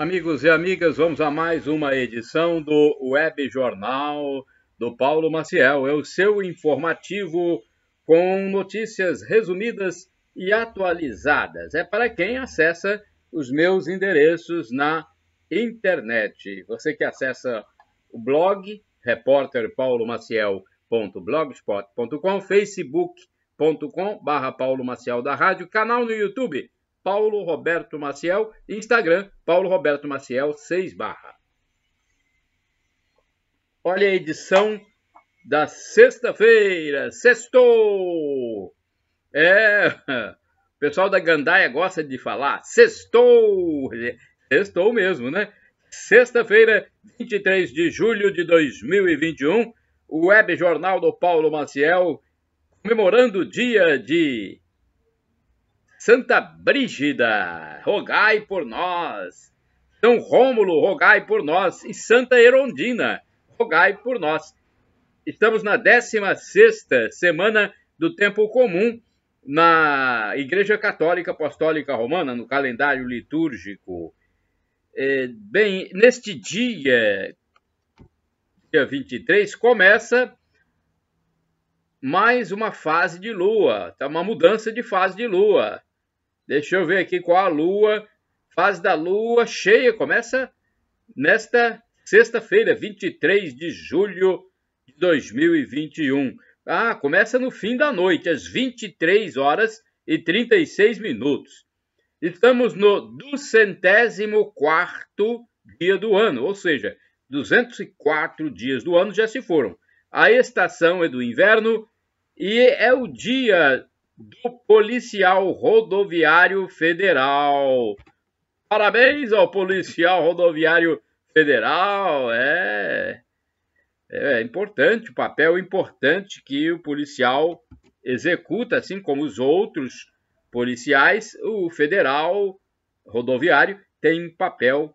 Amigos e amigas, vamos a mais uma edição do Web Jornal do Paulo Maciel. É o seu informativo com notícias resumidas e atualizadas. É para quem acessa os meus endereços na internet. Você que acessa o blog repórterpaulomaciel.blogspot.com, facebook.com barra Paulo Maciel da Rádio, canal no YouTube Paulo Roberto Maciel, Instagram Paulo Roberto Maciel 6 barra. Olha a edição da sexta-feira, sextou! É, o pessoal da Gandaia gosta de falar sextou, sextou mesmo, né? Sexta-feira, 23 de julho de 2021, o Web Jornal do Paulo Maciel comemorando o dia de Santa Brígida, rogai por nós. São Rômulo, rogai por nós. E Santa Erondina, rogai por nós. Estamos na 16ª semana do tempo comum na Igreja Católica Apostólica Romana, no calendário litúrgico. É, bem, neste dia, dia 23, começa mais uma fase de lua, tá? uma mudança de fase de lua. Deixa eu ver aqui qual a lua. Fase da lua cheia começa nesta sexta-feira, 23 de julho de 2021. Ah, começa no fim da noite, às 23 horas e 36 minutos. Estamos no duzentésimo quarto dia do ano, ou seja, 204 dias do ano já se foram. A estação é do inverno e é o dia do policial rodoviário federal. Parabéns ao policial rodoviário federal. É, é, é importante o papel importante que o policial executa, assim como os outros policiais. O federal rodoviário tem um papel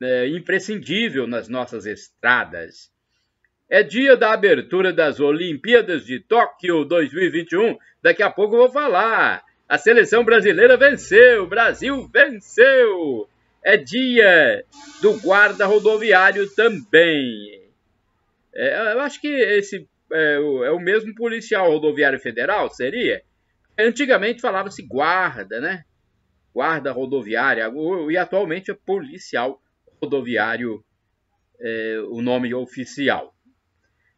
é, imprescindível nas nossas estradas. É dia da abertura das Olimpíadas de Tóquio 2021. Daqui a pouco eu vou falar. A seleção brasileira venceu, Brasil venceu. É dia do guarda rodoviário também. É, eu acho que esse é, é o mesmo policial rodoviário federal, seria? Antigamente falava-se guarda, né? Guarda rodoviária, e atualmente é policial rodoviário, é, o nome oficial.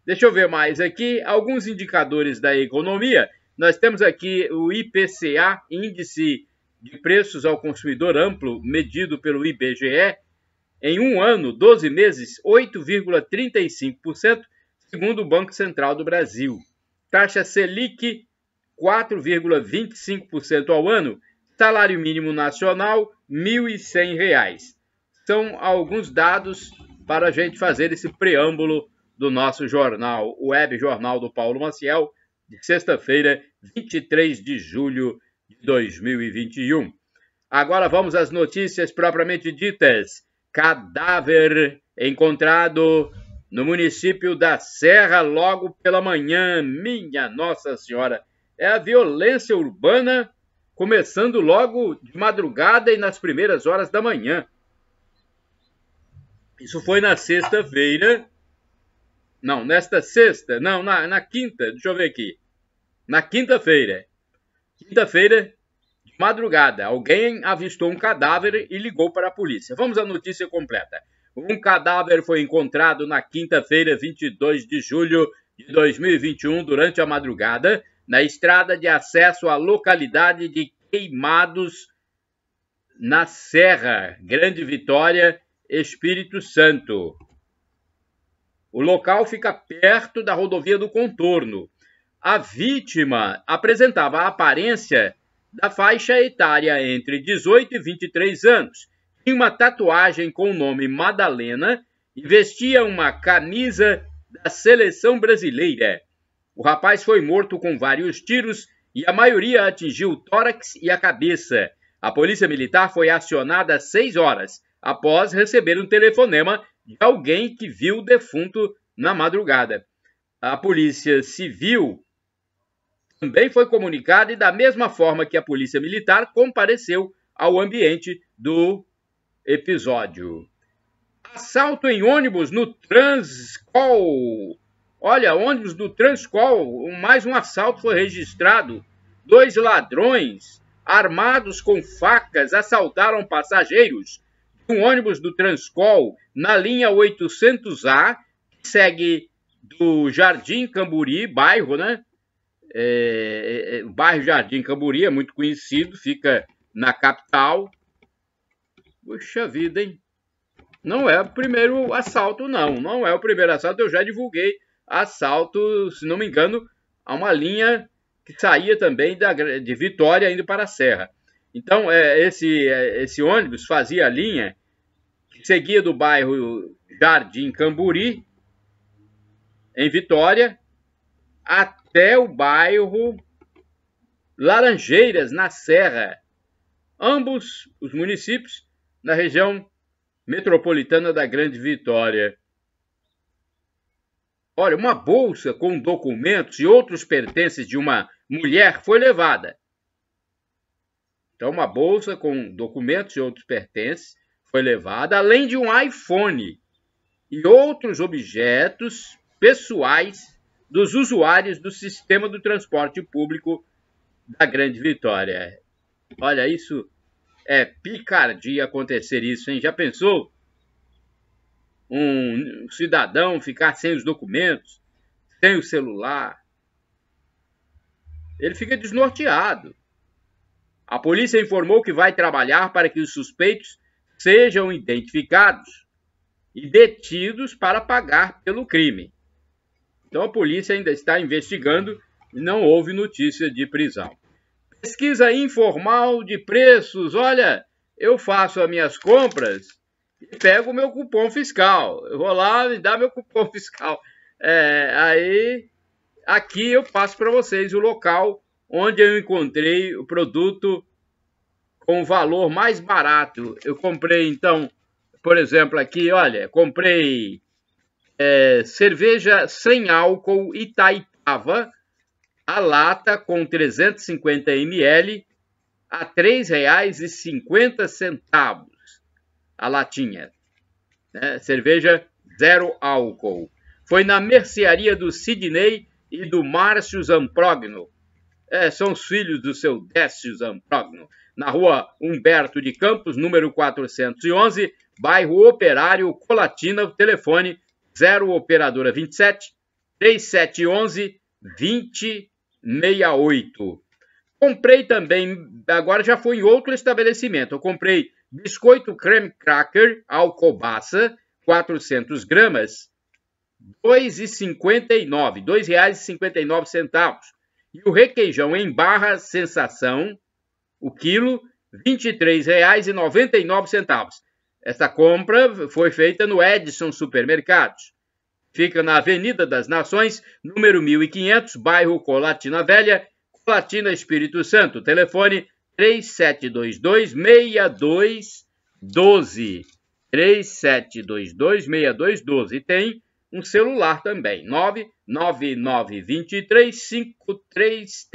Deixa eu ver mais aqui, alguns indicadores da economia. Nós temos aqui o IPCA, Índice de Preços ao Consumidor Amplo, medido pelo IBGE, em um ano, 12 meses, 8,35%, segundo o Banco Central do Brasil. Taxa Selic, 4,25% ao ano. Salário mínimo nacional, R$ 1.100. São alguns dados para a gente fazer esse preâmbulo do nosso jornal, o Web Jornal do Paulo Maciel, de sexta-feira, 23 de julho de 2021. Agora vamos às notícias propriamente ditas. Cadáver encontrado no município da Serra logo pela manhã. Minha Nossa Senhora! É a violência urbana começando logo de madrugada e nas primeiras horas da manhã. Isso foi na sexta-feira, não, nesta sexta. Não, na, na quinta. Deixa eu ver aqui. Na quinta-feira. Quinta-feira, de madrugada, alguém avistou um cadáver e ligou para a polícia. Vamos à notícia completa. Um cadáver foi encontrado na quinta-feira, 22 de julho de 2021, durante a madrugada, na estrada de acesso à localidade de Queimados, na Serra, Grande Vitória, Espírito Santo. O local fica perto da rodovia do contorno. A vítima apresentava a aparência da faixa etária entre 18 e 23 anos. Tinha uma tatuagem com o nome Madalena e vestia uma camisa da seleção brasileira. O rapaz foi morto com vários tiros e a maioria atingiu o tórax e a cabeça. A polícia militar foi acionada às seis horas, após receber um telefonema de alguém que viu o defunto na madrugada. A Polícia Civil também foi comunicada e, da mesma forma que a Polícia Militar, compareceu ao ambiente do episódio. Assalto em ônibus no Transcol. Olha, ônibus do Transcol, mais um assalto foi registrado. Dois ladrões armados com facas assaltaram passageiros um ônibus do Transcol na linha 800A, que segue do Jardim Camburi, bairro, né? É, é, é, o bairro Jardim Camburi é muito conhecido, fica na capital. Puxa vida, hein? Não é o primeiro assalto, não. Não é o primeiro assalto. Eu já divulguei assalto, se não me engano, a uma linha que saía também da, de Vitória indo para a Serra. Então, é, esse, é, esse ônibus fazia a linha que seguia do bairro Jardim Camburi, em Vitória, até o bairro Laranjeiras, na Serra. Ambos os municípios na região metropolitana da Grande Vitória. Olha, uma bolsa com documentos e outros pertences de uma mulher foi levada. Então, uma bolsa com documentos e outros pertences foi levada, além de um iPhone e outros objetos pessoais dos usuários do sistema do transporte público da Grande Vitória. Olha, isso é picardia acontecer isso, hein? Já pensou? Um cidadão ficar sem os documentos, sem o celular. Ele fica desnorteado. A polícia informou que vai trabalhar para que os suspeitos sejam identificados e detidos para pagar pelo crime. Então a polícia ainda está investigando e não houve notícia de prisão. Pesquisa informal de preços. Olha, eu faço as minhas compras e pego o meu cupom fiscal. Eu vou lá e dá meu cupom fiscal. É, aí aqui eu passo para vocês o local onde eu encontrei o produto com o valor mais barato. Eu comprei, então, por exemplo, aqui, olha, comprei é, cerveja sem álcool Itaipava, a lata com 350 ml, a R$ 3,50 a latinha. Né? Cerveja zero álcool. Foi na mercearia do Sidney e do Márcio Zamprogno, é, são os filhos do seu Décio Zamprógno, na rua Humberto de Campos, número 411, bairro Operário, Colatina, telefone 0 Operadora 27 3711 2068. Comprei também, agora já foi em outro estabelecimento, eu comprei biscoito creme cracker alcobaça, 400 gramas, R$ 2,59, R$ 2,59. E o requeijão em barra sensação, o quilo, R$ 23,99. Esta compra foi feita no Edson Supermercados. Fica na Avenida das Nações, número 1500, bairro Colatina Velha, Colatina Espírito Santo. Telefone 3722-6212. 3722-6212. E tem um celular também, 999235334.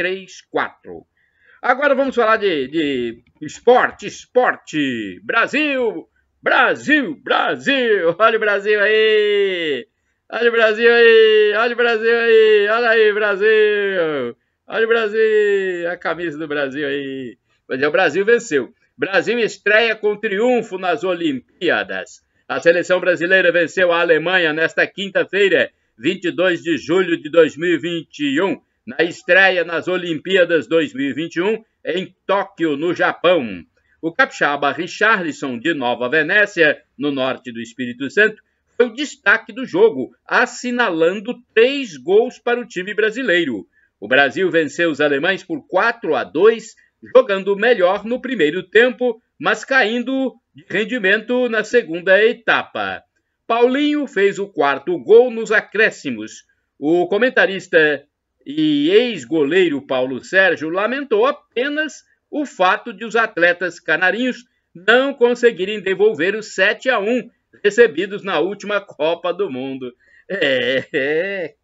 Agora vamos falar de, de esporte, esporte, Brasil, Brasil, Brasil, olha o Brasil aí, olha o Brasil aí, olha o Brasil aí, olha aí Brasil, olha o Brasil, a camisa do Brasil aí, mas é, o Brasil venceu. Brasil estreia com triunfo nas Olimpíadas. A seleção brasileira venceu a Alemanha nesta quinta-feira, 22 de julho de 2021, na estreia nas Olimpíadas 2021 em Tóquio, no Japão. O capixaba Richarlison, de Nova Venécia, no norte do Espírito Santo, foi o destaque do jogo, assinalando três gols para o time brasileiro. O Brasil venceu os alemães por 4 a 2, jogando melhor no primeiro tempo, mas caindo de rendimento na segunda etapa. Paulinho fez o quarto gol nos acréscimos. O comentarista e ex-goleiro Paulo Sérgio lamentou apenas o fato de os atletas canarinhos não conseguirem devolver os 7 a 1 recebidos na última Copa do Mundo. É,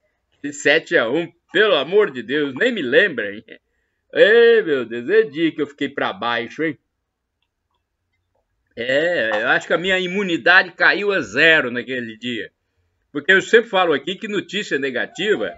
é 7 é. a 1, pelo amor de Deus, nem me lembrem. Ei, meu Deus, é dia que eu fiquei para baixo, hein? É, eu acho que a minha imunidade caiu a zero naquele dia. Porque eu sempre falo aqui que notícia negativa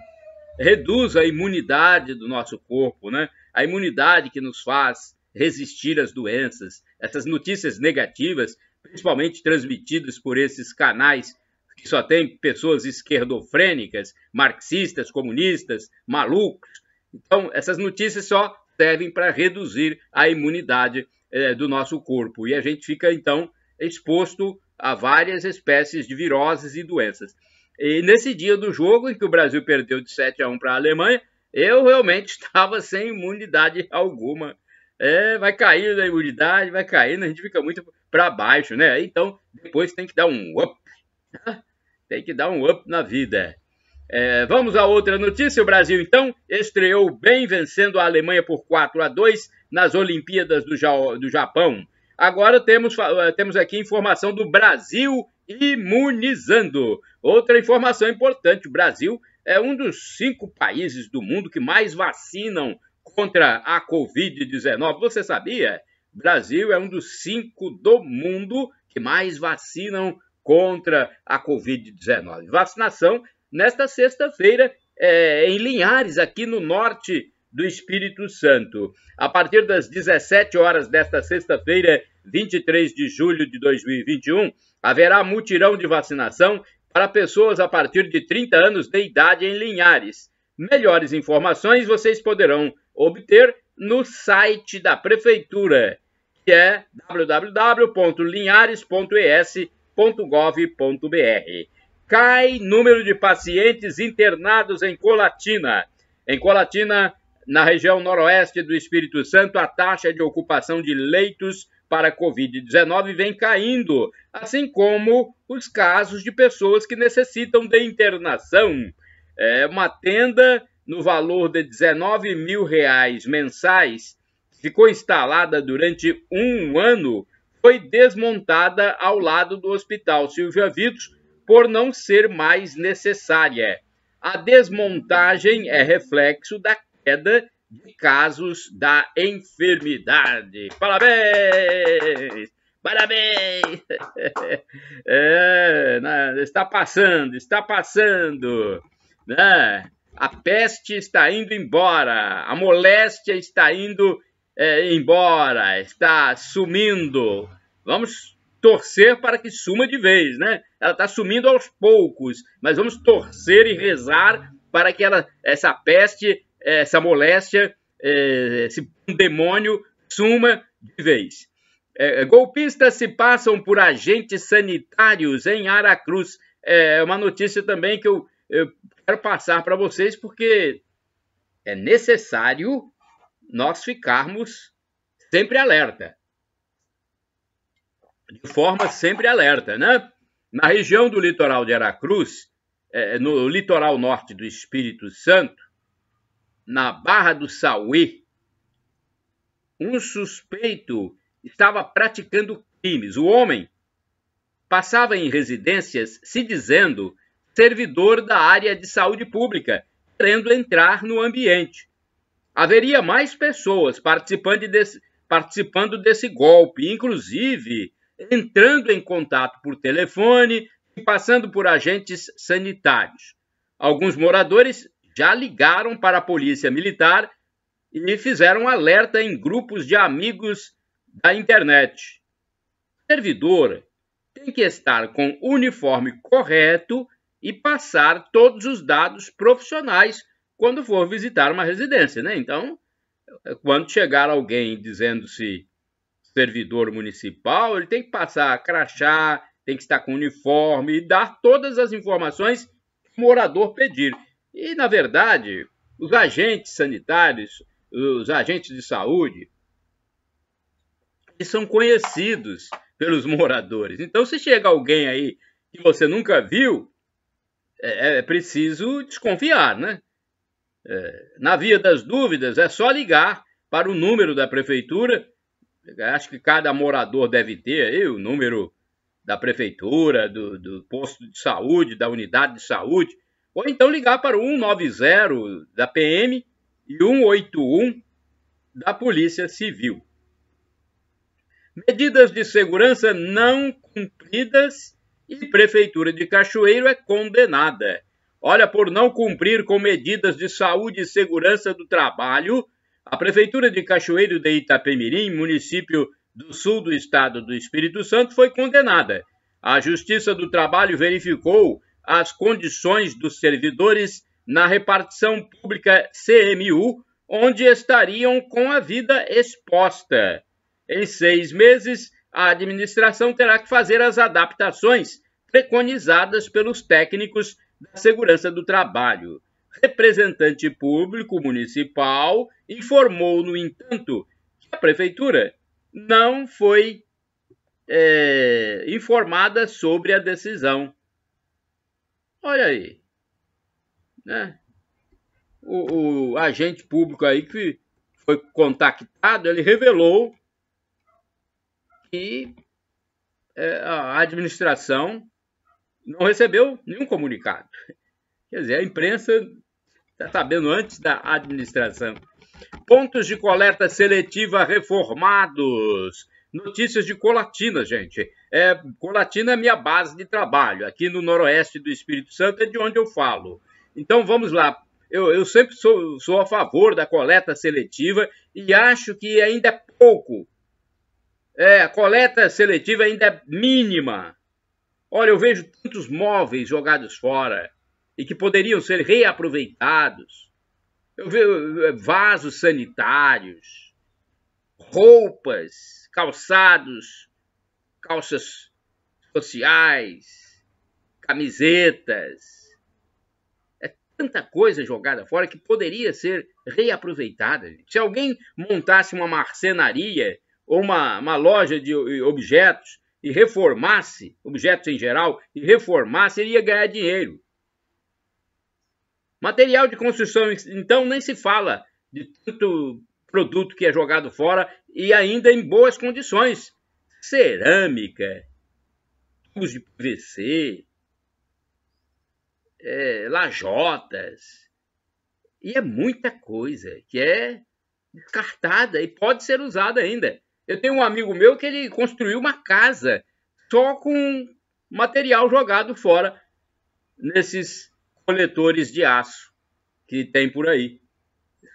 reduz a imunidade do nosso corpo, né? A imunidade que nos faz resistir às doenças. Essas notícias negativas, principalmente transmitidas por esses canais que só tem pessoas esquerdofrênicas, marxistas, comunistas, malucos. Então, essas notícias só servem para reduzir a imunidade é, do nosso corpo. E a gente fica, então, exposto a várias espécies de viroses e doenças. E nesse dia do jogo, em que o Brasil perdeu de 7 a 1 para a Alemanha, eu realmente estava sem imunidade alguma. É, vai caindo né, a imunidade, vai caindo, né, a gente fica muito para baixo, né? Então, depois tem que dar um up. Né? tem que dar um up na vida. É, vamos a outra notícia. O Brasil, então, estreou bem, vencendo a Alemanha por 4 a 2 nas Olimpíadas do, ja do Japão. Agora temos, eh, temos aqui informação do Brasil imunizando. Outra informação importante: o Brasil é um dos cinco países do mundo que mais vacinam contra a Covid-19. Você sabia? Brasil é um dos cinco do mundo que mais vacinam contra a Covid-19. Vacinação nesta sexta-feira é, em Linhares, aqui no norte do Espírito Santo. A partir das 17 horas desta sexta-feira, 23 de julho de 2021, haverá mutirão de vacinação para pessoas a partir de 30 anos de idade em Linhares. Melhores informações vocês poderão obter no site da prefeitura, que é www.linhares.es.gov.br. Cai número de pacientes internados em Colatina. Em Colatina, na região noroeste do Espírito Santo, a taxa de ocupação de leitos para Covid-19 vem caindo, assim como os casos de pessoas que necessitam de internação. É uma tenda no valor de 19 mil reais mensais, ficou instalada durante um ano, foi desmontada ao lado do Hospital Silvia Vitos por não ser mais necessária. A desmontagem é reflexo da queda de casos da enfermidade. Parabéns! Parabéns! É, né? está passando, está passando. Né? A peste está indo embora, a moléstia está indo é, embora, está sumindo. Vamos torcer para que suma de vez, né? Ela está sumindo aos poucos, mas vamos torcer e rezar para que ela, essa peste é, essa moléstia, esse é, demônio suma de vez. É, golpistas se passam por agentes sanitários em Aracruz. É uma notícia também que eu, eu quero passar para vocês, porque é necessário nós ficarmos sempre alerta. De forma sempre alerta, né? Na região do litoral de Aracruz, no litoral norte do Espírito Santo, na Barra do Sauí, um suspeito estava praticando crimes. O homem passava em residências se dizendo servidor da área de saúde pública, querendo entrar no ambiente. Haveria mais pessoas participando desse, participando desse golpe, inclusive entrando em contato por telefone e passando por agentes sanitários. Alguns moradores já ligaram para a polícia militar e fizeram alerta em grupos de amigos da internet. O servidor tem que estar com o uniforme correto e passar todos os dados profissionais quando for visitar uma residência, né? Então, quando chegar alguém dizendo-se servidor municipal, ele tem que passar crachá, tem que estar com uniforme e dar todas as informações que o morador pedir. E, na verdade, os agentes sanitários, os agentes de saúde, eles são conhecidos pelos moradores. Então, se chega alguém aí que você nunca viu, é, é preciso desconfiar, né? É, na via das dúvidas, é só ligar para o número da prefeitura. Acho que cada morador deve ter aí o número da prefeitura, do, do posto de saúde, da unidade de saúde ou então ligar para o 190 da PM e 181 da Polícia Civil. Medidas de segurança não cumpridas e Prefeitura de Cachoeiro é condenada. Olha, por não cumprir com medidas de saúde e segurança do trabalho, a Prefeitura de Cachoeiro de Itapemirim, município do sul do estado do Espírito Santo, foi condenada. A Justiça do Trabalho verificou as condições dos servidores na repartição pública CMU, onde estariam com a vida exposta. Em seis meses, a administração terá que fazer as adaptações preconizadas pelos técnicos da segurança do trabalho. Representante público municipal informou, no entanto, que a prefeitura não foi é, informada sobre a decisão. Olha aí. Né? O, o agente público aí que foi contactado, ele revelou que é, a administração não recebeu nenhum comunicado. Quer dizer, a imprensa está sabendo antes da administração. Pontos de coleta seletiva reformados. Notícias de Colatina, gente. É, Colatina é minha base de trabalho, aqui no noroeste do Espírito Santo, é de onde eu falo. Então vamos lá. Eu, eu sempre sou, sou a favor da coleta seletiva e acho que ainda é pouco. É, a coleta seletiva ainda é mínima. Olha, eu vejo tantos móveis jogados fora e que poderiam ser reaproveitados. Eu vejo é, vasos sanitários, roupas, calçados, calças sociais, camisetas. É tanta coisa jogada fora que poderia ser reaproveitada. Se alguém montasse uma marcenaria ou uma, uma loja de objetos e reformasse, objetos em geral, e reformasse, ele ia ganhar dinheiro. Material de construção, então, nem se fala de tanto produto que é jogado fora e ainda em boas condições. Cerâmica, tubos de PVC, é, lajotas. E é muita coisa que é descartada e pode ser usada ainda. Eu tenho um amigo meu que ele construiu uma casa só com material jogado fora nesses coletores de aço que tem por aí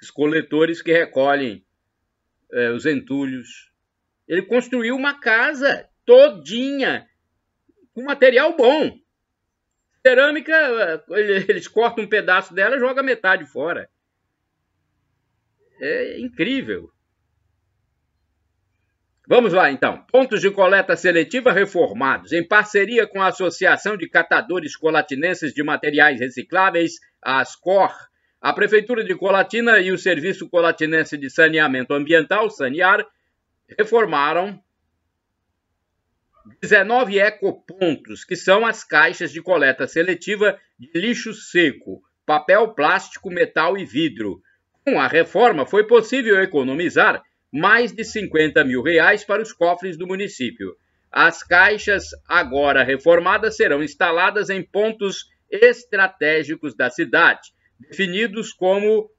os coletores que recolhem é, os entulhos. Ele construiu uma casa todinha com material bom. Cerâmica, é, eles cortam um pedaço dela e jogam metade fora. É incrível. Vamos lá então. Pontos de coleta seletiva reformados, em parceria com a Associação de Catadores Colatinenses de Materiais Recicláveis, a ASCOR, a Prefeitura de Colatina e o Serviço Colatinense de Saneamento Ambiental, Saniar, reformaram 19 ecopontos, que são as caixas de coleta seletiva de lixo seco, papel, plástico, metal e vidro. Com a reforma, foi possível economizar mais de 50 mil reais para os cofres do município. As caixas, agora reformadas, serão instaladas em pontos estratégicos da cidade definidos como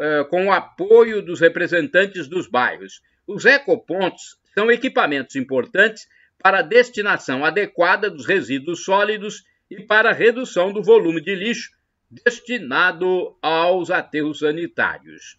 eh, com o apoio dos representantes dos bairros. Os ecopontos são equipamentos importantes para a destinação adequada dos resíduos sólidos e para a redução do volume de lixo destinado aos aterros sanitários.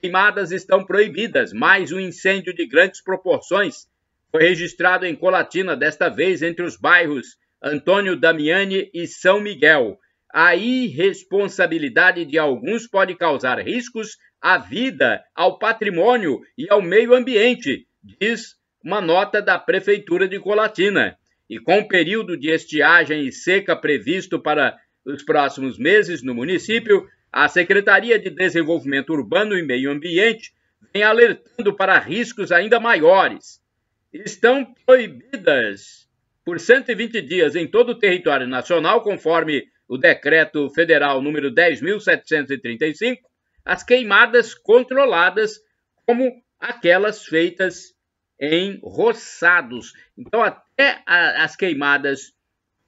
Queimadas estão proibidas, mais um incêndio de grandes proporções foi registrado em Colatina, desta vez entre os bairros Antônio Damiani e São Miguel. A irresponsabilidade de alguns pode causar riscos à vida, ao patrimônio e ao meio ambiente, diz uma nota da Prefeitura de Colatina. E com o período de estiagem e seca previsto para os próximos meses no município, a Secretaria de Desenvolvimento Urbano e Meio Ambiente vem alertando para riscos ainda maiores. Estão proibidas por 120 dias em todo o território nacional, conforme o decreto federal número 10.735, as queimadas controladas, como aquelas feitas em roçados. Então, até a, as queimadas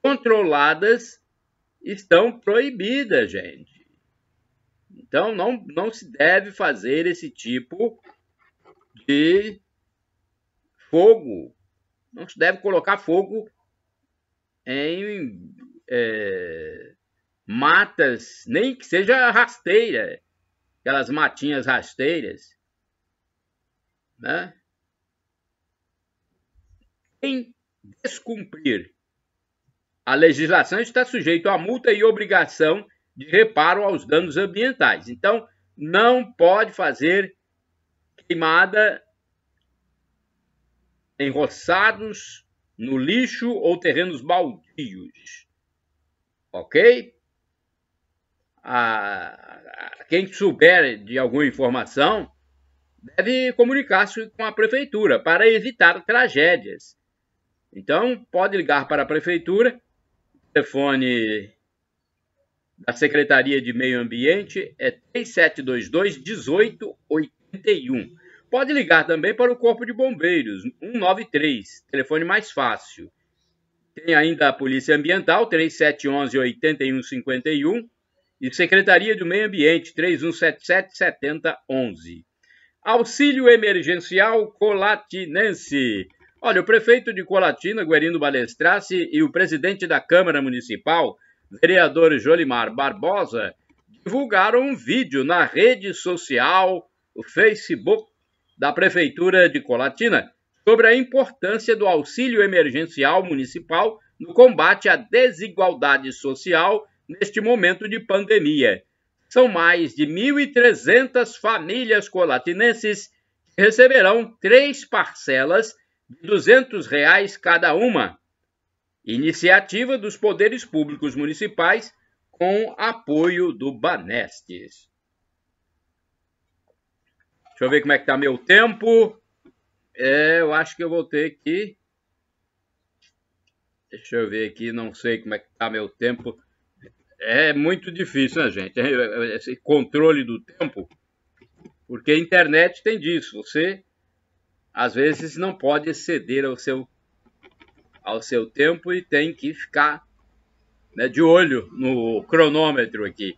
controladas estão proibidas, gente. Então, não, não se deve fazer esse tipo de fogo. Não se deve colocar fogo em é, matas, nem que seja rasteira, aquelas matinhas rasteiras, né? Quem descumprir a legislação está sujeito a multa e obrigação de reparo aos danos ambientais. Então, não pode fazer queimada em roçados, no lixo ou terrenos baldios ok? A, quem souber de alguma informação deve comunicar-se com a prefeitura para evitar tragédias. Então, pode ligar para a prefeitura, o telefone da Secretaria de Meio Ambiente é 3722 1881. Pode ligar também para o Corpo de Bombeiros, 193, telefone mais fácil, tem ainda a Polícia Ambiental, 3711-8151, e Secretaria do Meio Ambiente, 3177-7011. Auxílio Emergencial Colatinense. Olha, o prefeito de Colatina, Guerino Balestrace, e o presidente da Câmara Municipal, vereador Jolimar Barbosa, divulgaram um vídeo na rede social, o Facebook, da Prefeitura de Colatina, sobre a importância do auxílio emergencial municipal no combate à desigualdade social neste momento de pandemia. São mais de 1.300 famílias colatinenses que receberão três parcelas de R$ 200 reais cada uma. Iniciativa dos poderes públicos municipais com apoio do Banestes. Deixa eu ver como é que está meu tempo. É, eu acho que eu vou ter que. Deixa eu ver aqui, não sei como é que tá meu tempo. É muito difícil, né, gente? É, é, esse controle do tempo. Porque a internet tem disso. Você, às vezes, não pode exceder ao seu, ao seu tempo e tem que ficar né, de olho no cronômetro aqui.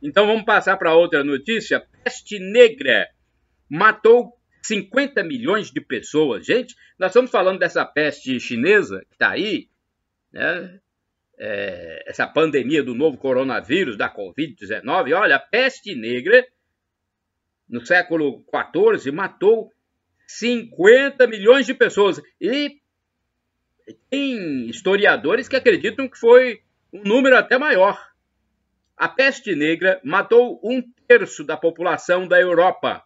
Então vamos passar para outra notícia. Peste negra matou 50 milhões de pessoas. Gente, nós estamos falando dessa peste chinesa que está aí, né? É, essa pandemia do novo coronavírus, da Covid-19. Olha, a peste negra, no século XIV, matou 50 milhões de pessoas. E tem historiadores que acreditam que foi um número até maior. A peste negra matou um terço da população da Europa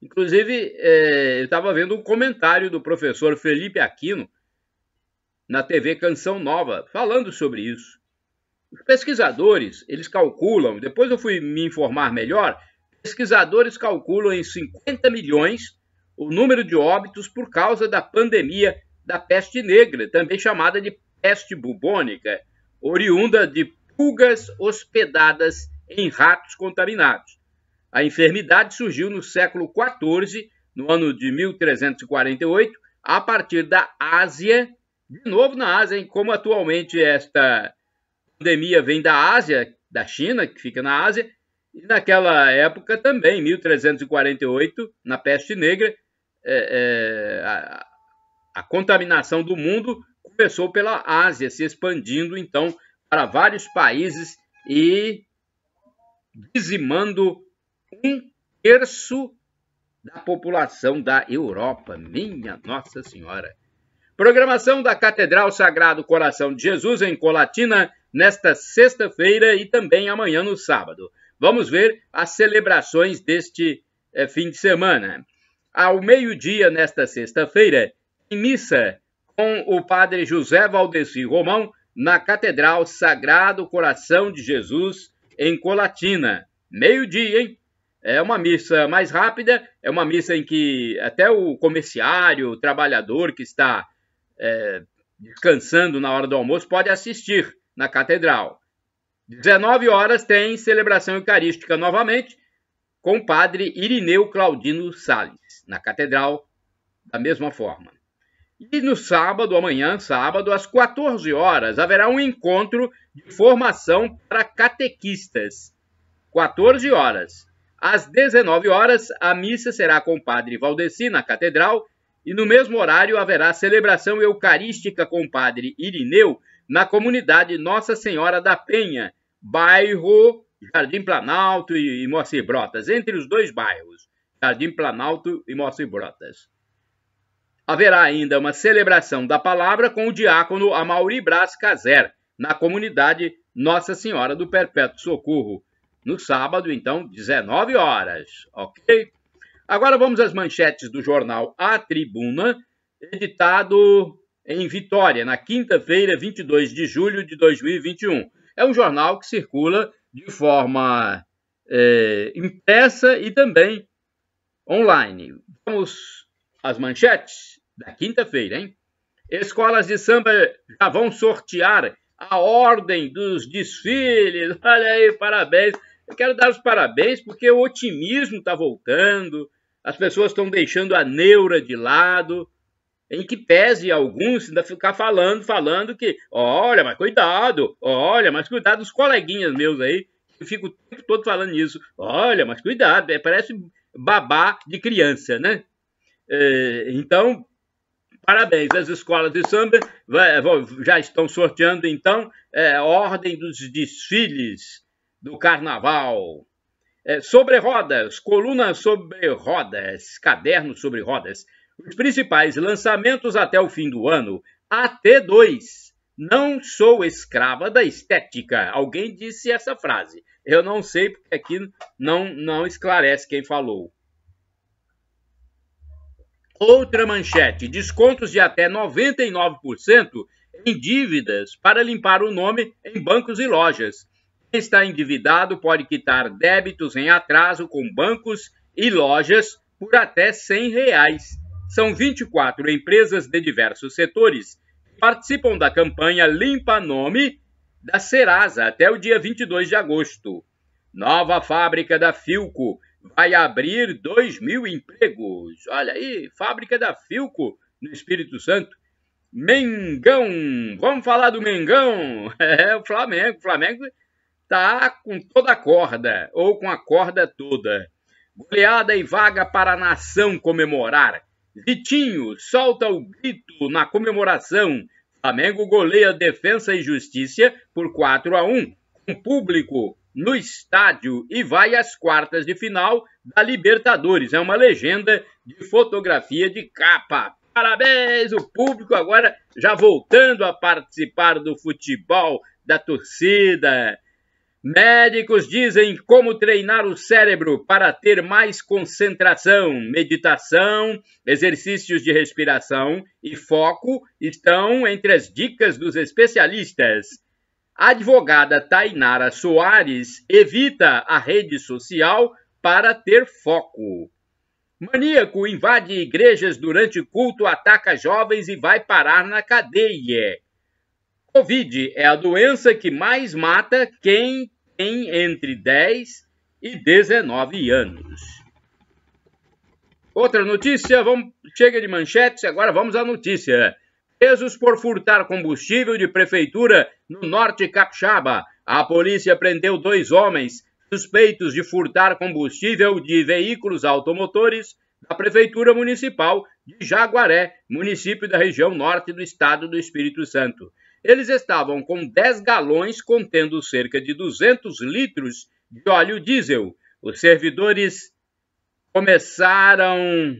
Inclusive, é, eu estava vendo um comentário do professor Felipe Aquino na TV Canção Nova, falando sobre isso. Os pesquisadores, eles calculam, depois eu fui me informar melhor, pesquisadores calculam em 50 milhões o número de óbitos por causa da pandemia da peste negra, também chamada de peste bubônica, oriunda de pulgas hospedadas em ratos contaminados. A enfermidade surgiu no século XIV, no ano de 1348, a partir da Ásia, de novo na Ásia, hein? como atualmente esta pandemia vem da Ásia, da China, que fica na Ásia, e naquela época também, 1348, na peste negra, é, é, a, a contaminação do mundo começou pela Ásia, se expandindo então para vários países e dizimando um terço da população da Europa. Minha Nossa Senhora! Programação da Catedral Sagrado Coração de Jesus em Colatina nesta sexta-feira e também amanhã no sábado. Vamos ver as celebrações deste eh, fim de semana. Ao meio-dia nesta sexta-feira, em missa com o Padre José Valdeci Romão na Catedral Sagrado Coração de Jesus em Colatina. Meio-dia, hein? Então. É uma missa mais rápida, é uma missa em que até o comerciário, o trabalhador que está é, descansando na hora do almoço pode assistir na catedral. 19 horas tem celebração eucarística novamente com o padre Irineu Claudino Sales na catedral da mesma forma. E no sábado, amanhã, sábado, às 14 horas, haverá um encontro de formação para catequistas. 14 horas. Às 19 horas, a missa será com o padre Valdeci na catedral e no mesmo horário haverá celebração eucarística com o padre Irineu na comunidade Nossa Senhora da Penha, bairro Jardim Planalto e Moacir Brotas, entre os dois bairros, Jardim Planalto e Moacir Brotas. Haverá ainda uma celebração da palavra com o diácono Amauri Brás Caser, na comunidade Nossa Senhora do Perpétuo Socorro, no sábado, então, 19 horas, ok? Agora vamos às manchetes do jornal A Tribuna, editado em Vitória, na quinta-feira, 22 de julho de 2021. É um jornal que circula de forma é, impressa e também online. Vamos às manchetes da quinta-feira, hein? Escolas de samba já vão sortear a ordem dos desfiles. Olha aí, parabéns eu quero dar os parabéns porque o otimismo está voltando, as pessoas estão deixando a neura de lado, em que pese alguns ainda ficar falando, falando que, olha, mas cuidado, olha, mas cuidado, os coleguinhas meus aí, que fico o tempo todo falando isso, olha, mas cuidado, é, parece babá de criança, né? É, então, parabéns, as escolas de samba já estão sorteando, então, a é, ordem dos desfiles do carnaval. É, sobre rodas, coluna sobre rodas, caderno sobre rodas. Os principais lançamentos até o fim do ano. AT2. Não sou escrava da estética. Alguém disse essa frase. Eu não sei porque aqui não, não esclarece quem falou. Outra manchete: descontos de até 99% em dívidas para limpar o nome em bancos e lojas está endividado pode quitar débitos em atraso com bancos e lojas por até R$ 100. Reais. São 24 empresas de diversos setores que participam da campanha Limpa Nome da Serasa até o dia 22 de agosto. Nova fábrica da Filco vai abrir 2 mil empregos. Olha aí, fábrica da Filco no Espírito Santo. Mengão, vamos falar do Mengão. É, o Flamengo. O Flamengo tá com toda a corda, ou com a corda toda. Goleada e vaga para a nação comemorar. Vitinho solta o grito na comemoração. Flamengo goleia defesa e Justiça por 4 a 1, com público no estádio e vai às quartas de final da Libertadores. É uma legenda de fotografia de capa. Parabéns, o público agora já voltando a participar do futebol, da torcida. Médicos dizem como treinar o cérebro para ter mais concentração. Meditação, exercícios de respiração e foco estão entre as dicas dos especialistas. A advogada Tainara Soares evita a rede social para ter foco. Maníaco invade igrejas durante culto, ataca jovens e vai parar na cadeia. Covid é a doença que mais mata quem tem entre 10 e 19 anos. Outra notícia, vamos, chega de manchetes, agora vamos à notícia. Presos por furtar combustível de prefeitura no norte capixaba. A polícia prendeu dois homens suspeitos de furtar combustível de veículos automotores da Prefeitura Municipal de Jaguaré, município da região norte do estado do Espírito Santo. Eles estavam com 10 galões contendo cerca de 200 litros de óleo diesel. Os servidores começaram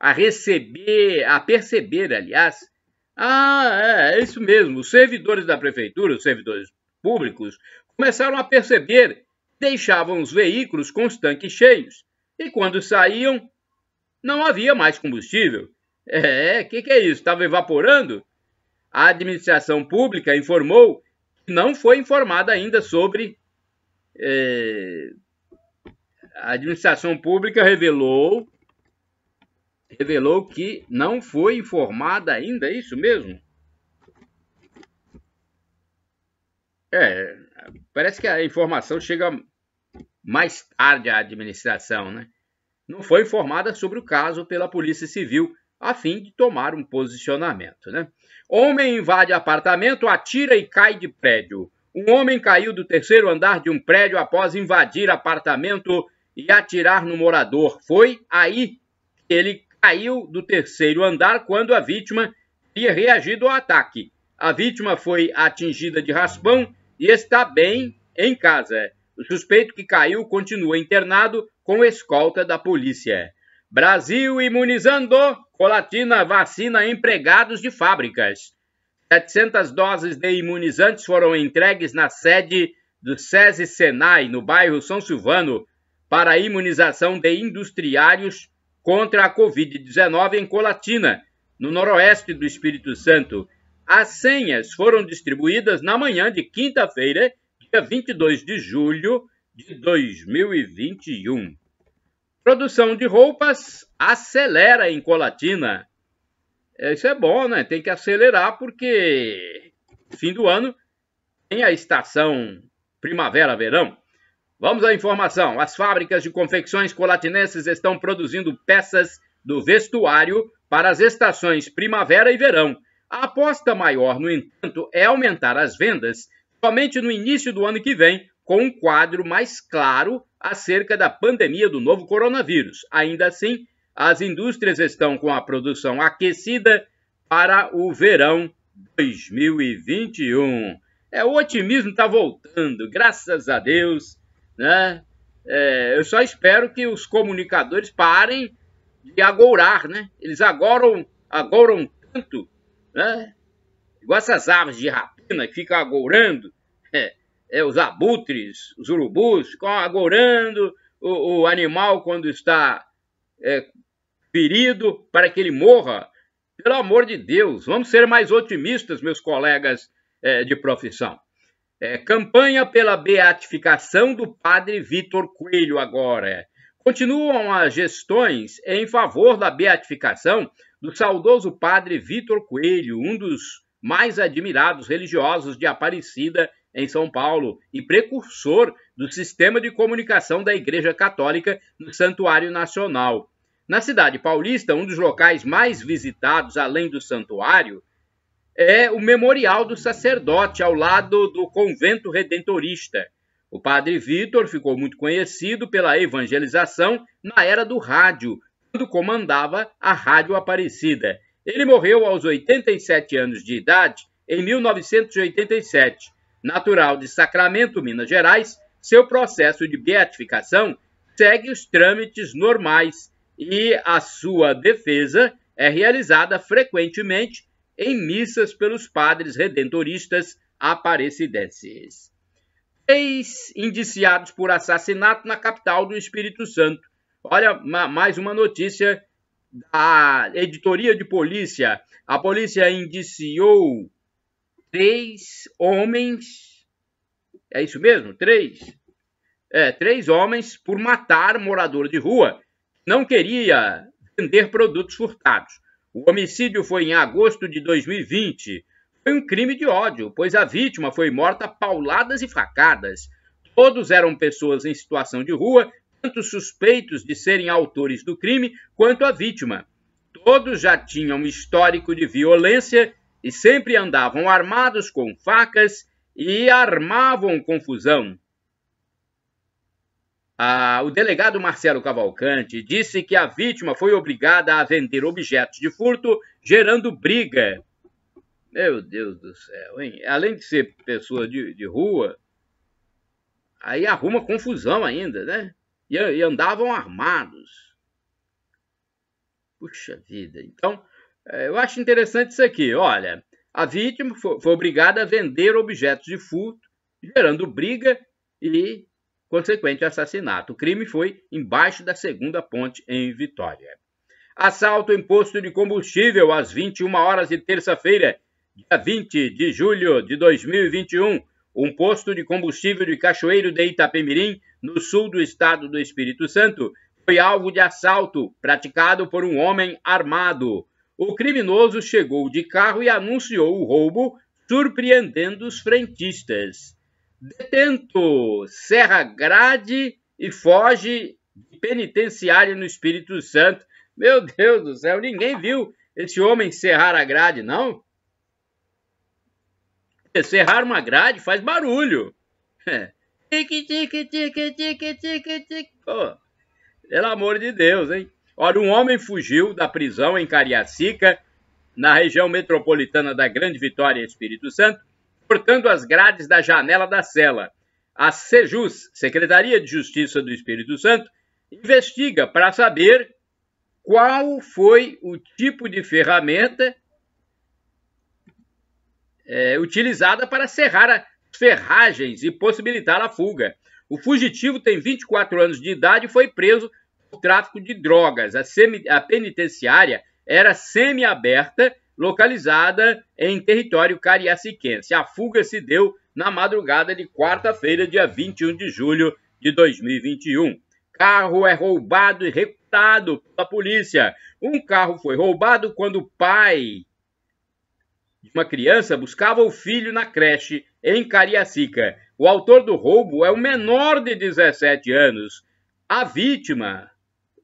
a receber, a perceber, aliás, ah, é, é isso mesmo. Os servidores da prefeitura, os servidores públicos, começaram a perceber, deixavam os veículos com os tanques cheios. E quando saíam, não havia mais combustível. É, o é, que, que é isso? Estava evaporando? A administração pública informou que não foi informada ainda sobre. É, a administração pública revelou revelou que não foi informada ainda, é isso mesmo? É, parece que a informação chega mais tarde à administração, né? Não foi informada sobre o caso pela Polícia Civil a fim de tomar um posicionamento. Né? Homem invade apartamento, atira e cai de prédio. Um homem caiu do terceiro andar de um prédio após invadir apartamento e atirar no morador. Foi aí que ele caiu do terceiro andar quando a vítima tinha reagido ao ataque. A vítima foi atingida de raspão e está bem em casa. O suspeito que caiu continua internado com escolta da polícia. Brasil imunizando! Colatina vacina empregados de fábricas. 700 doses de imunizantes foram entregues na sede do SESI Senai, no bairro São Silvano, para imunização de industriários contra a Covid-19 em Colatina, no noroeste do Espírito Santo. As senhas foram distribuídas na manhã de quinta-feira, dia 22 de julho de 2021. Produção de roupas acelera em Colatina. É, isso é bom, né? Tem que acelerar porque fim do ano tem a estação primavera-verão. Vamos à informação. As fábricas de confecções colatinenses estão produzindo peças do vestuário para as estações primavera e verão. A aposta maior, no entanto, é aumentar as vendas somente no início do ano que vem, com um quadro mais claro acerca da pandemia do novo coronavírus. Ainda assim, as indústrias estão com a produção aquecida para o verão 2021. É, o otimismo está voltando, graças a Deus. Né? É, eu só espero que os comunicadores parem de agourar, né? Eles agouram, agouram tanto, né? Igual essas aves de rapina que ficam agourando, é, os abutres, os urubus, agorando o, o animal quando está é, ferido para que ele morra. Pelo amor de Deus, vamos ser mais otimistas, meus colegas é, de profissão. É, campanha pela beatificação do padre Vitor Coelho agora. Continuam as gestões em favor da beatificação do saudoso padre Vitor Coelho, um dos mais admirados religiosos de Aparecida em São Paulo e precursor do sistema de comunicação da Igreja Católica no Santuário Nacional. Na cidade paulista, um dos locais mais visitados além do santuário é o Memorial do Sacerdote, ao lado do Convento Redentorista. O padre Vitor ficou muito conhecido pela evangelização na era do rádio, quando comandava a Rádio Aparecida. Ele morreu aos 87 anos de idade em 1987 natural de Sacramento, Minas Gerais, seu processo de beatificação segue os trâmites normais e a sua defesa é realizada frequentemente em missas pelos padres redentoristas aparecidenses. Três indiciados por assassinato na capital do Espírito Santo. Olha, mais uma notícia da editoria de polícia. A polícia indiciou três homens. É isso mesmo? Três? É, três homens por matar morador de rua. Não queria vender produtos furtados. O homicídio foi em agosto de 2020. Foi um crime de ódio, pois a vítima foi morta pauladas e facadas. Todos eram pessoas em situação de rua, tanto suspeitos de serem autores do crime quanto a vítima. Todos já tinham histórico de violência e sempre andavam armados com facas e armavam confusão. Ah, o delegado Marcelo Cavalcante disse que a vítima foi obrigada a vender objetos de furto, gerando briga. Meu Deus do céu, hein? Além de ser pessoa de, de rua, aí arruma confusão ainda, né? E, e andavam armados. Puxa vida. Então, é, eu acho interessante isso aqui. Olha, a vítima foi, obrigada a vender objetos de furto, gerando briga e consequente assassinato. O crime foi embaixo da segunda ponte em Vitória. Assalto em posto de combustível às 21 horas de terça-feira, dia 20 de julho de 2021. Um posto de combustível de Cachoeiro de Itapemirim, no sul do estado do Espírito Santo, foi alvo de assalto praticado por um homem armado o criminoso chegou de carro e anunciou o roubo, surpreendendo os frentistas. Detento, serra grade e foge de penitenciária no Espírito Santo. Meu Deus do céu, ninguém viu esse homem serrar a grade, não? Serrar uma grade faz barulho. É. Tique, tique, tique, tique, tique, tique. pelo amor de Deus, hein? Ora, um homem fugiu da prisão em Cariacica, na região metropolitana da Grande Vitória, Espírito Santo, cortando as grades da janela da cela. A Sejus, Secretaria de Justiça do Espírito Santo, investiga para saber qual foi o tipo de ferramenta é, utilizada para serrar as ferragens e possibilitar a fuga. O fugitivo tem 24 anos de idade e foi preso o tráfico de drogas. A, semi, a penitenciária era semiaberta, localizada em território cariaciquense. A fuga se deu na madrugada de quarta-feira, dia 21 de julho de 2021. Carro é roubado e recrutado pela polícia. Um carro foi roubado quando o pai de uma criança buscava o filho na creche em Cariacica. O autor do roubo é o menor de 17 anos. A vítima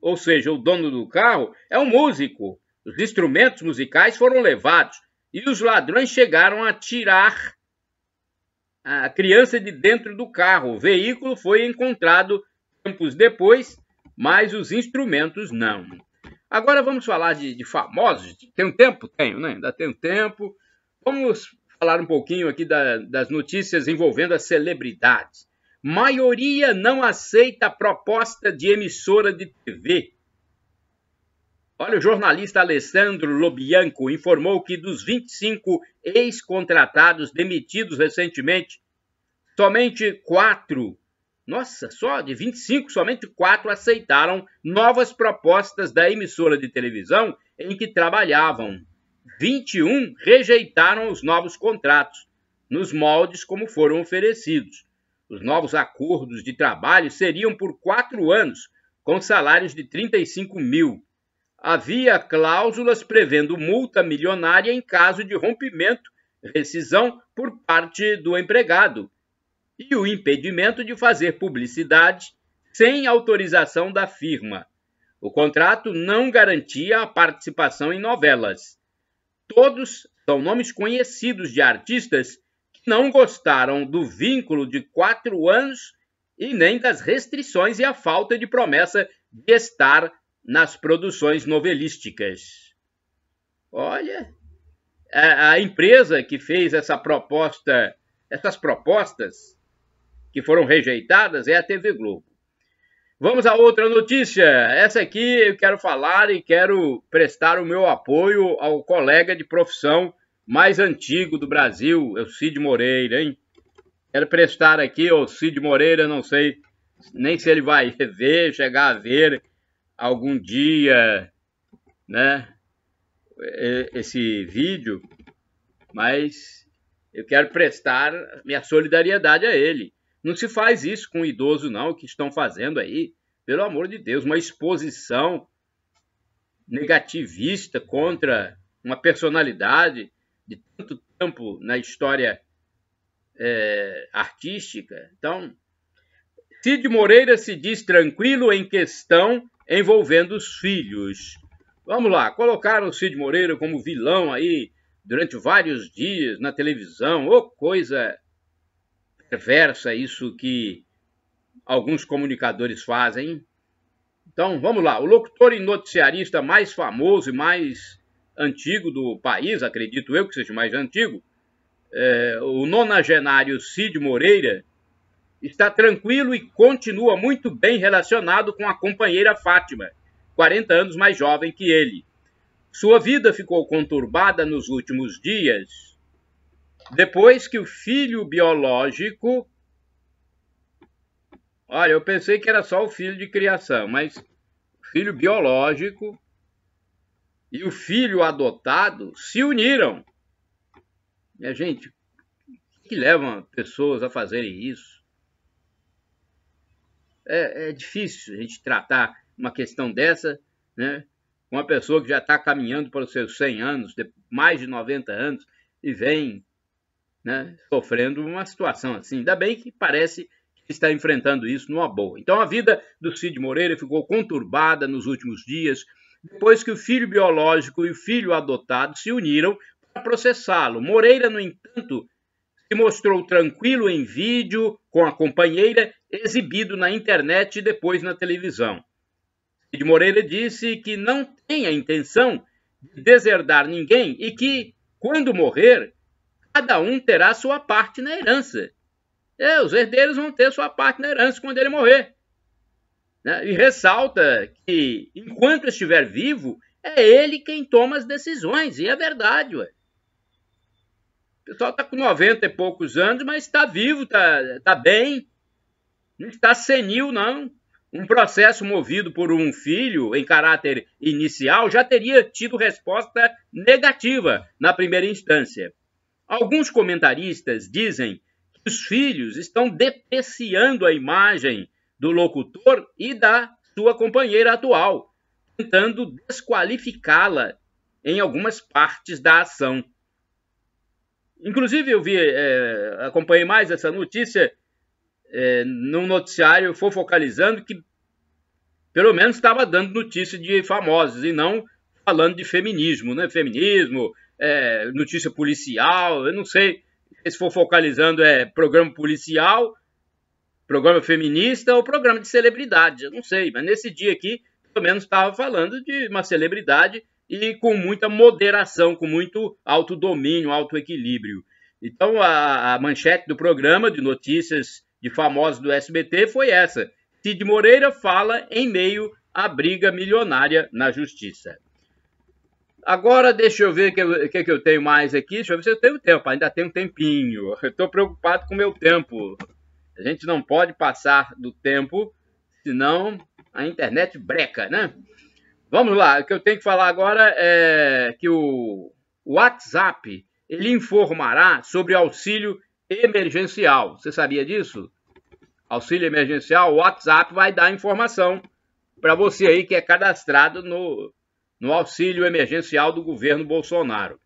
ou seja, o dono do carro, é um músico. Os instrumentos musicais foram levados e os ladrões chegaram a tirar a criança de dentro do carro. O veículo foi encontrado tempos depois, mas os instrumentos não. Agora vamos falar de, de famosos. Tem um tempo? Tenho, né? Ainda tem um tempo. Vamos falar um pouquinho aqui da, das notícias envolvendo as celebridades. Maioria não aceita proposta de emissora de TV. Olha, o jornalista Alessandro Lobianco informou que dos 25 ex-contratados demitidos recentemente, somente quatro, nossa, só de 25, somente quatro aceitaram novas propostas da emissora de televisão em que trabalhavam. 21 rejeitaram os novos contratos, nos moldes como foram oferecidos. Os novos acordos de trabalho seriam por quatro anos, com salários de 35 mil. Havia cláusulas prevendo multa milionária em caso de rompimento, rescisão por parte do empregado e o impedimento de fazer publicidade sem autorização da firma. O contrato não garantia a participação em novelas. Todos são nomes conhecidos de artistas não gostaram do vínculo de quatro anos e nem das restrições e a falta de promessa de estar nas produções novelísticas. Olha, a, empresa que fez essa proposta, essas propostas que foram rejeitadas é a TV Globo. Vamos a outra notícia. Essa aqui eu quero falar e quero prestar o meu apoio ao colega de profissão mais antigo do Brasil, é o Cid Moreira, hein? Quero prestar aqui ao Cid Moreira, não sei nem se ele vai ver, chegar a ver algum dia, né? Esse vídeo, mas eu quero prestar minha solidariedade a ele. Não se faz isso com o idoso, não, o que estão fazendo aí. Pelo amor de Deus, uma exposição negativista contra uma personalidade de tanto tempo na história é, artística. Então, Cid Moreira se diz tranquilo em questão envolvendo os filhos. Vamos lá, colocaram o Cid Moreira como vilão aí durante vários dias na televisão. Ô, oh, coisa perversa isso que alguns comunicadores fazem. Então, vamos lá. O locutor e noticiarista mais famoso e mais antigo do país, acredito eu que seja mais antigo, é, o nonagenário Cid Moreira está tranquilo e continua muito bem relacionado com a companheira Fátima, 40 anos mais jovem que ele. Sua vida ficou conturbada nos últimos dias, depois que o filho biológico. Olha, eu pensei que era só o filho de criação, mas filho biológico e o filho adotado se uniram. Minha gente, o que leva pessoas a fazerem isso? É, é difícil a gente tratar uma questão dessa, né? Uma pessoa que já está caminhando para os seus 100 anos, mais de 90 anos, e vem né, sofrendo uma situação assim. Ainda bem que parece que está enfrentando isso numa boa. Então a vida do Cid Moreira ficou conturbada nos últimos dias, depois que o filho biológico e o filho adotado se uniram para processá-lo. Moreira, no entanto, se mostrou tranquilo em vídeo com a companheira, exibido na internet e depois na televisão. Cid Moreira disse que não tem a intenção de deserdar ninguém e que, quando morrer, cada um terá sua parte na herança. É, os herdeiros vão ter sua parte na herança quando ele morrer. Né? E ressalta que, enquanto estiver vivo, é ele quem toma as decisões, e é verdade, ué. O pessoal está com 90 e poucos anos, mas está vivo, está tá bem, não está senil, não. Um processo movido por um filho em caráter inicial já teria tido resposta negativa na primeira instância. Alguns comentaristas dizem que os filhos estão depreciando a imagem do locutor e da sua companheira atual, tentando desqualificá-la em algumas partes da ação. Inclusive, eu vi, é, acompanhei mais essa notícia é, num noticiário fofocalizando que, pelo menos, estava dando notícia de famosos e não falando de feminismo, né? Feminismo, é, notícia policial, eu não sei se fofocalizando é programa policial programa feminista ou programa de celebridade, eu não sei, mas nesse dia aqui, pelo menos estava falando de uma celebridade e com muita moderação, com muito autodomínio, autoequilíbrio. Então, a, a, manchete do programa de notícias de famosos do SBT foi essa: Cid Moreira fala em meio à briga milionária na justiça. Agora, deixa eu ver o que, que, que, eu tenho mais aqui. Deixa eu ver se eu tenho tempo. Ainda tenho um tempinho. estou preocupado com o meu tempo. A gente não pode passar do tempo, senão a internet breca, né? Vamos lá, o que eu tenho que falar agora é que o WhatsApp ele informará sobre auxílio emergencial. Você sabia disso? Auxílio emergencial, o WhatsApp vai dar informação para você aí que é cadastrado no, no auxílio emergencial do governo Bolsonaro.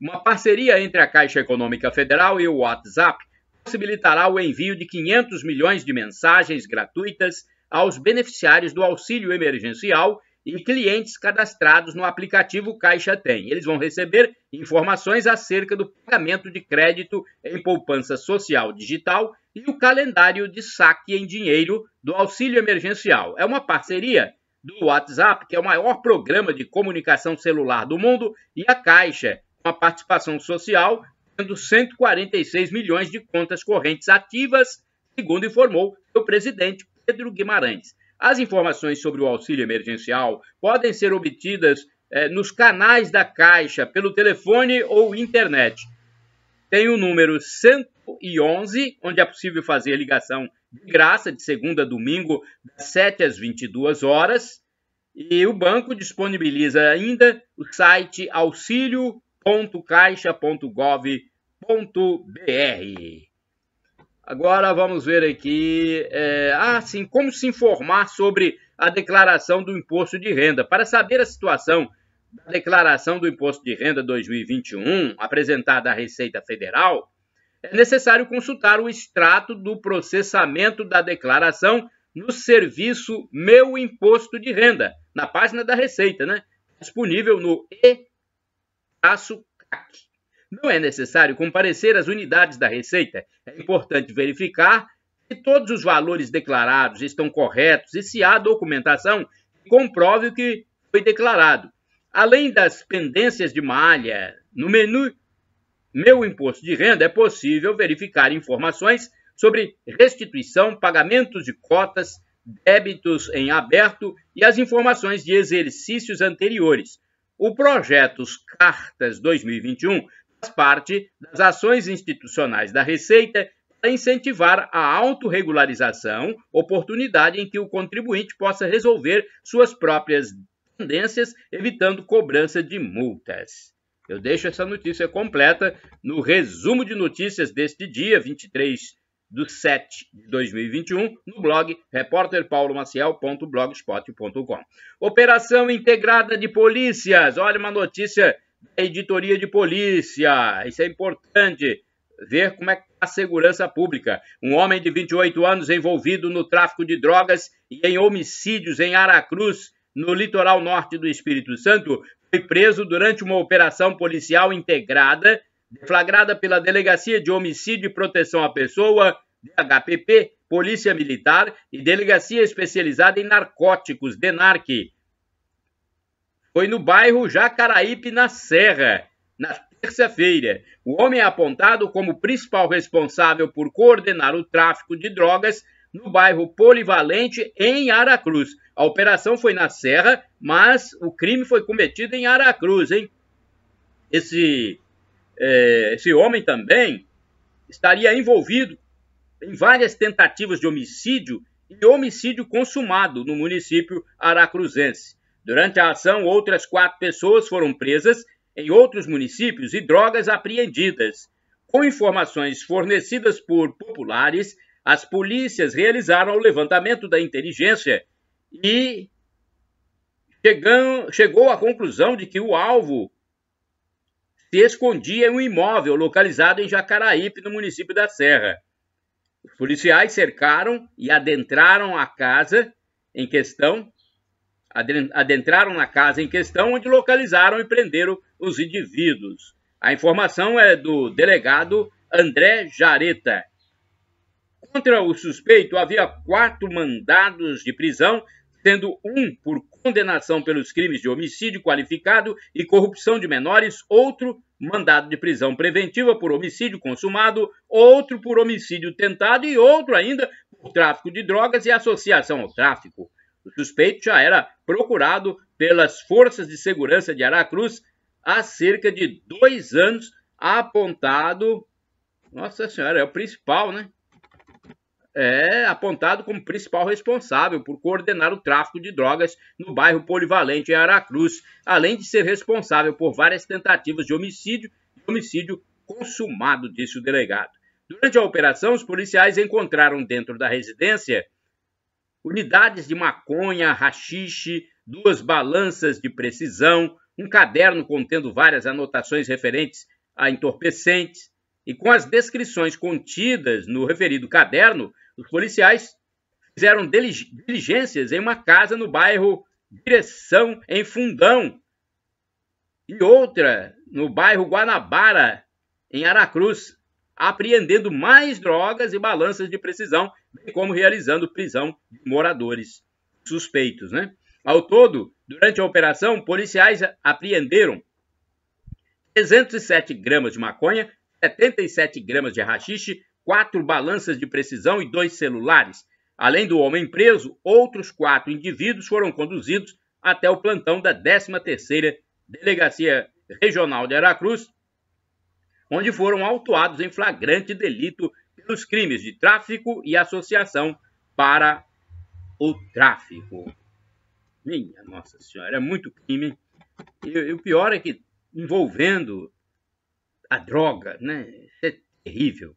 Uma parceria entre a Caixa Econômica Federal e o WhatsApp possibilitará o envio de 500 milhões de mensagens gratuitas aos beneficiários do auxílio emergencial e clientes cadastrados no aplicativo Caixa Tem. Eles vão receber informações acerca do pagamento de crédito em poupança social digital e o calendário de saque em dinheiro do auxílio emergencial. É uma parceria do WhatsApp, que é o maior programa de comunicação celular do mundo, e a Caixa, com a participação social tendo 146 milhões de contas correntes ativas, segundo informou o presidente Pedro Guimarães. As informações sobre o auxílio emergencial podem ser obtidas é, nos canais da Caixa, pelo telefone ou internet. Tem o número 111, onde é possível fazer ligação de graça de segunda a domingo, das 7 às 22 horas. E o banco disponibiliza ainda o site auxílio www.caixa.gov.br. Agora vamos ver aqui, é, ah, sim, como se informar sobre a declaração do imposto de renda. Para saber a situação da declaração do imposto de renda 2021, apresentada à Receita Federal, é necessário consultar o extrato do processamento da declaração no serviço Meu Imposto de Renda, na página da Receita, né? Disponível no e CAC. Não é necessário comparecer às unidades da Receita. É importante verificar se todos os valores declarados estão corretos e se há documentação que comprove o que foi declarado. Além das pendências de malha, no menu Meu Imposto de Renda é possível verificar informações sobre restituição, pagamentos de cotas, débitos em aberto e as informações de exercícios anteriores. O projeto Cartas 2021 faz parte das ações institucionais da Receita para incentivar a autorregularização, oportunidade em que o contribuinte possa resolver suas próprias tendências, evitando cobrança de multas. Eu deixo essa notícia completa no resumo de notícias deste dia 23 de 7 de 2021 no blog repórterpaulomaciel.blogspot.com. Operação Integrada de Polícias. Olha uma notícia da editoria de polícia. Isso é importante. Ver como é tá a segurança pública. Um homem de 28 anos envolvido no tráfico de drogas e em homicídios em Aracruz, no litoral norte do Espírito Santo, foi preso durante uma operação policial integrada deflagrada pela Delegacia de Homicídio e Proteção à Pessoa, DHPP, Polícia Militar e Delegacia Especializada em Narcóticos, DENARC. Foi no bairro Jacaraípe, na Serra, na terça-feira. O homem é apontado como principal responsável por coordenar o tráfico de drogas no bairro Polivalente, em Aracruz. A operação foi na Serra, mas o crime foi cometido em Aracruz, hein? Esse é, esse homem também estaria envolvido em várias tentativas de homicídio e homicídio consumado no município aracruzense. Durante a ação, outras quatro pessoas foram presas em outros municípios e drogas apreendidas. Com informações fornecidas por populares, as polícias realizaram o levantamento da inteligência e chegam, chegou à conclusão de que o alvo se escondia em um imóvel localizado em Jacaraípe, no município da Serra. Os policiais cercaram e adentraram a casa em questão, adentraram na casa em questão, onde localizaram e prenderam os indivíduos. A informação é do delegado André Jareta. Contra o suspeito havia quatro mandados de prisão, sendo um por condenação pelos crimes de homicídio qualificado e corrupção de menores, outro mandado de prisão preventiva por homicídio consumado, outro por homicídio tentado e outro ainda por tráfico de drogas e associação ao tráfico. O suspeito já era procurado pelas forças de segurança de Aracruz há cerca de dois anos, apontado. Nossa Senhora, é o principal, né? é apontado como principal responsável por coordenar o tráfico de drogas no bairro Polivalente em Aracruz, além de ser responsável por várias tentativas de homicídio e homicídio consumado, disse o delegado. Durante a operação, os policiais encontraram dentro da residência unidades de maconha, rachixe, duas balanças de precisão, um caderno contendo várias anotações referentes a entorpecentes, e com as descrições contidas no referido caderno, os policiais fizeram diligências em uma casa no bairro Direção, em Fundão, e outra no bairro Guanabara, em Aracruz, apreendendo mais drogas e balanças de precisão, bem como realizando prisão de moradores suspeitos. Né? Ao todo, durante a operação, policiais apreenderam 307 gramas de maconha, 77 gramas de rachixe, quatro balanças de precisão e dois celulares. Além do homem preso, outros quatro indivíduos foram conduzidos até o plantão da 13ª Delegacia Regional de Aracruz, onde foram autuados em flagrante delito pelos crimes de tráfico e associação para o tráfico. Minha Nossa Senhora, é muito crime. E, e o pior é que envolvendo a droga, né? Isso é terrível.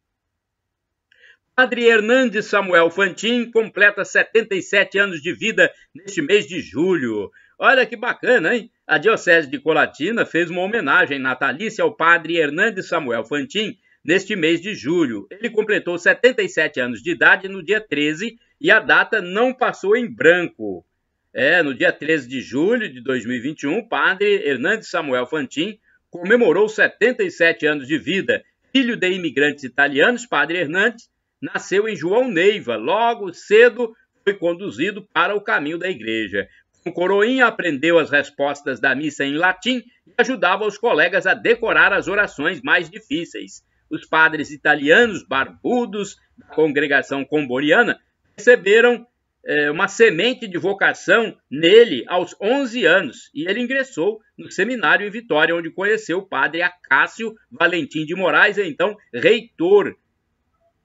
Padre Hernandes Samuel Fantin completa 77 anos de vida neste mês de julho. Olha que bacana, hein? A Diocese de Colatina fez uma homenagem natalícia ao padre Hernandes Samuel Fantin neste mês de julho. Ele completou 77 anos de idade no dia 13 e a data não passou em branco. É, no dia 13 de julho de 2021, padre Hernandes Samuel Fantin comemorou 77 anos de vida. Filho de imigrantes italianos, padre Hernandes nasceu em João Neiva, logo cedo foi conduzido para o caminho da igreja. Com coroinha aprendeu as respostas da missa em latim e ajudava os colegas a decorar as orações mais difíceis. Os padres italianos barbudos da congregação comboriana receberam eh, uma semente de vocação nele aos 11 anos e ele ingressou no seminário em Vitória, onde conheceu o padre Acácio Valentim de Moraes, então reitor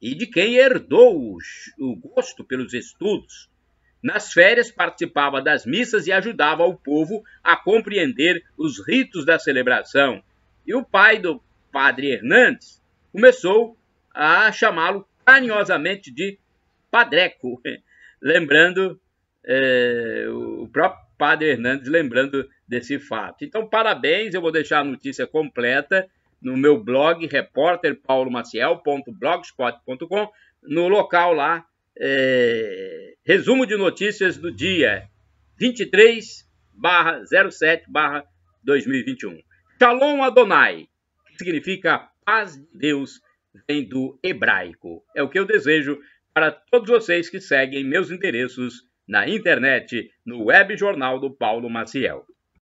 e de quem herdou o gosto pelos estudos. Nas férias participava das missas e ajudava o povo a compreender os ritos da celebração. E o pai do padre Hernandes começou a chamá-lo carinhosamente de Padreco, lembrando é, o próprio padre Hernandes, lembrando desse fato. Então, parabéns, eu vou deixar a notícia completa no meu blog, repórterpaulomaciel.blogspot.com, no local lá, é, resumo de notícias do dia 23 barra 07 barra 2021. Shalom Adonai, que significa paz de Deus, vem do hebraico. É o que eu desejo para todos vocês que seguem meus endereços na internet, no webjornal do Paulo Maciel.